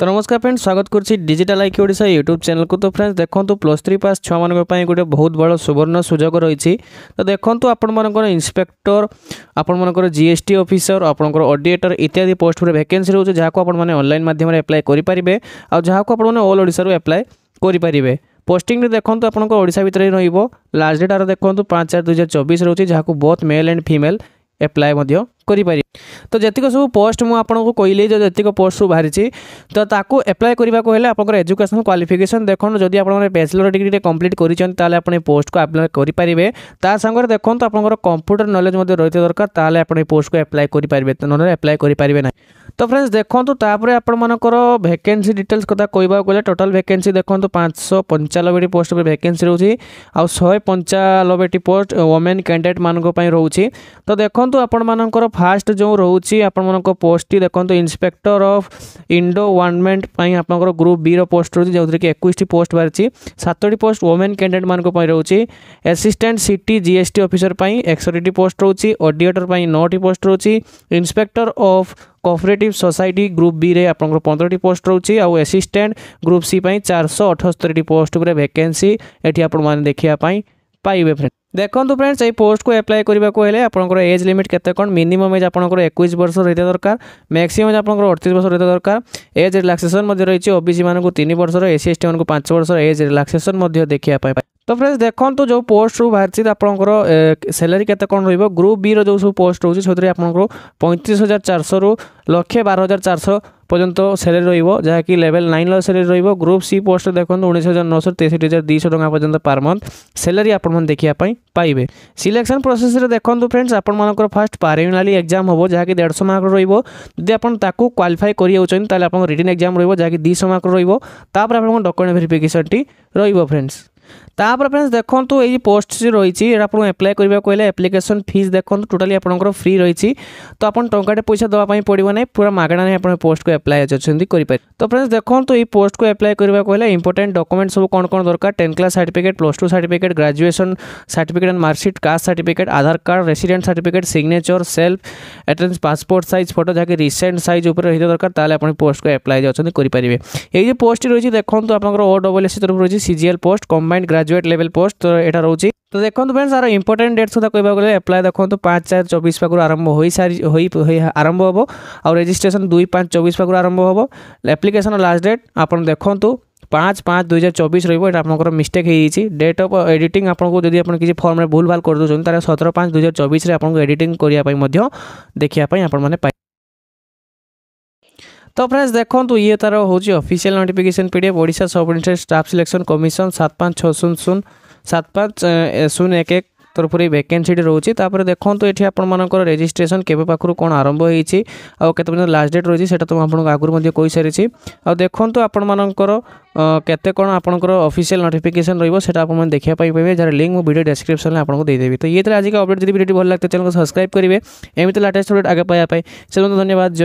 তো নমস্কার ফ্রেন্ড স্বাগত করছি ডিজিটাল আইকি ওড়িশা ইউট্যুব চ্যানেলকে তো ফ্রেন্ডস দেখুন প্লস থ্রি পাস ছুঁয়া গোটে বহুত বড় সুবর্ণ সুযোগ রয়েছে তো দেখুন আপনার ইন্সপেক্টর আপনার জিএসটি অফিসর আপনার অডিয়েটর ইত্যাদি পোস্টরে ভ্যাকেন্সি রয়েছে যা আপনার অনলাইন মাধ্যমে আপ্লাই করে পারে আপনার অল ওড়িশার আপ্লাই করে পারে পোস্টিংরে দেখুন আপনার ওড়িশা ভিতরে রহব লাস্ট ডেট আর দেখুন পাঁচ চার দুই হাজার চবিশ রয়েছে যা both male and female apply କରିପାରିବେ ତ ଯେତିକ ସବୁ ପୋଷ୍ଟ ମୁଁ ଆପଣଙ୍କୁ କହିଲି ଯେ ଯେତିକ ପୋଷ୍ଟ ସବୁ ବାହାରିଛି ତ ତାକୁ ଆପ୍ଲାଏ କରିବାକୁ ହେଲେ ଆପଣଙ୍କର ଏଜୁକେସନ୍ କ୍ୱାଲିଫିକେସନ୍ ଦେଖନ୍ତୁ ଯଦି ଆପଣଙ୍କର ବ୍ୟାଚଲର୍ ଡିଗ୍ରୀରେ କମ୍ପ୍ଲିଟ୍ କରିଛନ୍ତି ତାହେଲେ ଆପଣ ଏ ପୋଷ୍ଟକୁ ଆପ୍ଲାଏ କରିପାରିବେ ତା ସାଙ୍ଗରେ ଦେଖନ୍ତୁ ଆପଣଙ୍କର କମ୍ପ୍ୟୁଟର ନଲେଜ୍ ମଧ୍ୟ ରହିଥିବା ଦରକାର ତାହେଲେ ଆପଣ ଏ ପୋଷ୍ଟକୁ ଆପ୍ଲାଏ କରିପାରିବେ ନହେଲେ ଆପ୍ଲାଏ କରିପାରିବେ ନାହିଁ ତ ଫ୍ରେଣ୍ଡସ୍ ଦେଖନ୍ତୁ ତାପରେ ଆପଣମାନଙ୍କର ଭ୍ୟାକେନ୍ସି ଡିଟେଲ୍ସ କଥା କହିବାକୁ ଗଲେ ଟୋଟାଲ୍ ଭ୍ୟାକେନ୍ସି ଦେଖନ୍ତୁ ପାଞ୍ଚଶହ ପଞ୍ଚାନବେଟି ପୋଷ୍ଟ ଉପରେ ଭ୍ୟାକେନ୍ସି ରହୁଛି ଆଉ ଶହେ ପଞ୍ଚାନବେଟି ପୋଷ୍ଟ ଓମେନ୍ କ୍ୟାଣ୍ଡିଡେଟ୍ ମାନଙ୍କ ପାଇଁ ରହୁଛି ତ ଦେଖନ୍ତୁ ଆପଣମାନଙ୍କର फास्ट जो रोच पोस्ट टी देखो इन्स्पेक्टर अफ इंडो वाणमेंट आप ग्रुप बी रोस्ट रोज जो थी एक पोस्ट बाहर सतोटी पोस्ट वोमेन कैंडिडेट मानक रोच assistant city G S T officer पर एकसठ पोस्ट रोच अडिएटर पर नौटी पोस्ट रोच inspector of cooperative society group B रे आप पंद्रह पोस्ट रोच आसीस्टाट ग्रुप सी चार शौ अठस्तरी पोस्ट उपरे भैके देखापी फ्रेंड দেখুন ফ্রেন্ডস এই পোস্টক আপ্লাই করা হলে আপনার এজ লিমিট কেতে কম মিনিমম এজ আপনার একুশ বর্ষ রয়েছে দরকার ম্যাক্সিমম এজ আপনার অড়তিশ বর্ষ রয়েছে দরকার এজ রিলাক্সেসন রয়েছে ওবিসি মানুষ তিন বর্ষর এসি এসটি মানুষ পাঁচ বর্ষর এজ রিলাক্সেসন দেখা ତ ଫ୍ରେଣ୍ଡସ୍ ଦେଖନ୍ତୁ ଯେଉଁ ପୋଷ୍ଟ ସବୁ ବାହାରିଛି ଆପଣଙ୍କର ସାଲାରୀ କେତେ କ'ଣ ରହିବ ଗ୍ରୁପ୍ ବିର ଯେଉଁ ସବୁ ପୋଷ୍ଟ ରହୁଛି ସେଥିରେ ଆପଣଙ୍କର ପଇଁତିରିଶ ହଜାର ଚାରିଶହରୁ ଲକ୍ଷେ ବାର ହଜାର ଚାରିଶହ ପର୍ଯ୍ୟନ୍ତ ସାଲାରୀ ରହିବ ଯାହାକି ଲେଭେଲ୍ ନାଇନ୍ର ସାଲାରୀ ରହିବ ଗ୍ରୁପ୍ ସି ପୋଷ୍ଟରେ ଦେଖନ୍ତୁ ଉଣେଇଶ ହଜାର ନଅଶହ ତେଷଠି ହଜାର ଦୁଇଶହ ଟଙ୍କା ପର୍ଯ୍ୟନ୍ତ ପାର୍ ମନ୍ଥ ସାଲାରୀ ଆପଣମାନେ ଦେଖିବା ପାଇଁ ପାଇବେ ସିଲେକ୍ସନ୍ ପ୍ରୋସେସ୍ରେ ଦେଖନ୍ତୁ ଫ୍ରେଣ୍ଡସ୍ ଆପଣମାନଙ୍କର ଫାଷ୍ଟ ପାରେନାଲି ଏକ୍ଜାମ୍ ହେବ ଯାହାକି ଦେଢ଼ଶହ ମାର୍କ ରହିବ ଯଦି ଆପଣ ତାକୁ କ୍ୱାଲିଫାଏ କରିଯାଉଛନ୍ତି ତାହେଲେ ଆପଣଙ୍କ ରିଟିନ୍ ଏକ୍ଜାମ୍ ରହିବ ଯାହାକି ଦୁଇଶହ ମାର୍କ ରହିବ ତାପରେ ଆପଣଙ୍କ ଡକ୍ୟୁମେଣ୍ଟ ଭେରିଫିକେସନ୍ଟି ରହିବ ଫ୍ରେଣ୍ଡସ୍ তাপরে ফ্রেন্ডস দেখুন এই পোস্ট রয়েছে এটা আপনার আপ্লাই করা কহিলে আপ্লিকেসন ফিজ দেখুন টোটালি আপনার ফ্রি রয়েছে তো আপনার টাকাটে পয়সা দেওয়া পড়বে না পুরা মাগণা আপনার পোস্টক আপ্লাই করে তো ফ্রেন্ডস দেখুন এই পোস্ট আপ্লাই করা কহিলে ইম্পর্টেন্ট ডকুমেন্ট সব কোণ কোণ দরকার ten class certificate plus two certificate graduation certificate and marksheet caste certificate Aadhaar card resident certificate signature self এটেন্স পাসপোর্ট সাইজ ফটো যা রিসেন্ট সাইজ উপরে রয়েছে দরকার তাহলে আপনি পোস্ট আপ্লাই যাচ্ছেন করে পারে এই যে পোস্টটি রয়েছে দেখুন আপনার ও ডবল এসি তরফ রয়েছে CGL post combined determined graduate level post তো এটা রয়েছে তো দেখুন ফ্রেন্ডস আর ইম্পর্টেন্ট ডেট সুদ্ধা কহা গেলে আপ্লাই দেখুন পাঁচ চার চবিশ পাখু আরম্ভ হয়ে সারি আরম্ভ হব আেজিষ্ট্রেসন দুই পাঁচ চবিশ পাখু আরম্ভ হব আপ্লিকেসন লাস্ট ডেট আপনার দেখুন পাঁচ পাঁচ দুই হাজার চবিশ রহব এটা আপনার মিষ্টেক হয়েছে ডেট অফ এডিটিং আপনার যদি আপনার কিছু ফর্মে ভুল ভাল করে দেছেন তাহলে সতেরো পাঁচ দুই হাজার চবিশে আপনার এডিটিং করা দেখা আপনার পাই তো ফ্রেন্ডস দেখুন ইয়ে তার হচ্ছে অফিসিয়াল নোটিফিকেশন পিডিএফ ওড়শা সব ইন্টারেস্ট স্টাফ সিলেকশন কমিশন সাত পাঁচ ছ শূন্য শূন্য সাত পাঁচ শূন্য এক এক তরফর এই ভ্যাকেন্সিটি রয়েছে তাপরে দেখুন এটি আপনার রেজিষ্ট্রেসন কেবে পাখু কোণ আরম্ভ হয়েছে আত পর্যন্ত লাস্ট ডেট রয়েছে সেটা তো আপনার আগুন কইসারিছি আখন আপনার কেতে কোণ আপনার অফিসিয়াল নোটিফিকেশন রহব সেটা আপনার দেখা পাইবে যার লিঙ্ক মু ভিডিও ডেসক্রিপশন আপনার দেদেবি তো ইয়ে আজকে অপডেট যদি ভিডিওটি ভালো লাগতো চ্যানেল সবসক্রাইব করবে এমনি লেটেস্ট অপডেট আগে পাওয়া সে ধন্যবাদ